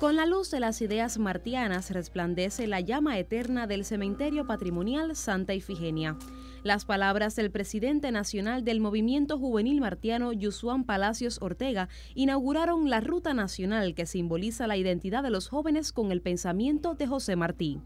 Con la luz de las ideas martianas resplandece la llama eterna del cementerio patrimonial Santa Ifigenia. Las palabras del presidente nacional del movimiento juvenil martiano, Yusuan Palacios Ortega, inauguraron la ruta nacional que simboliza la identidad de los jóvenes con el pensamiento de José Martí.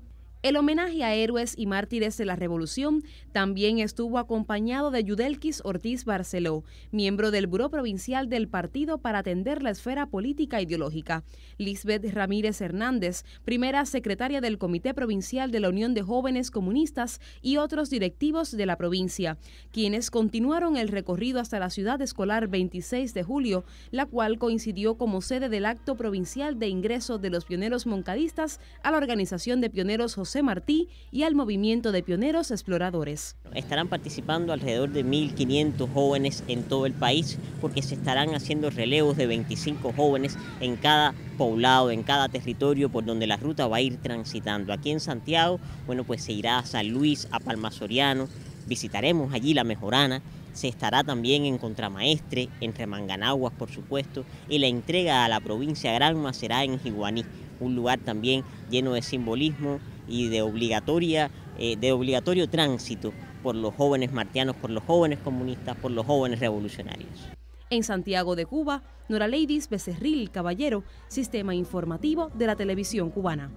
El homenaje a héroes y mártires de la Revolución también estuvo acompañado de Yudelkis Ortiz Barceló, miembro del Buró Provincial del Partido para atender la esfera política ideológica, Lisbeth Ramírez Hernández, primera secretaria del Comité Provincial de la Unión de Jóvenes Comunistas y otros directivos de la provincia, quienes continuaron el recorrido hasta la ciudad escolar 26 de julio, la cual coincidió como sede del acto provincial de ingreso de los pioneros moncadistas a la Organización de Pioneros José Martí y al movimiento de pioneros exploradores. Estarán participando alrededor de 1.500 jóvenes en todo el país porque se estarán haciendo relevos de 25 jóvenes en cada poblado, en cada territorio por donde la ruta va a ir transitando. Aquí en Santiago, bueno, pues se irá a San Luis, a Palmasoriano, visitaremos allí la Mejorana, se estará también en Contramaestre, entre Remanganaguas por supuesto, y la entrega a la provincia Granma será en Jiguaní, un lugar también lleno de simbolismo, y de, obligatoria, eh, de obligatorio tránsito por los jóvenes martianos, por los jóvenes comunistas, por los jóvenes revolucionarios. En Santiago de Cuba, Nora Ladies Becerril Caballero, Sistema Informativo de la Televisión Cubana.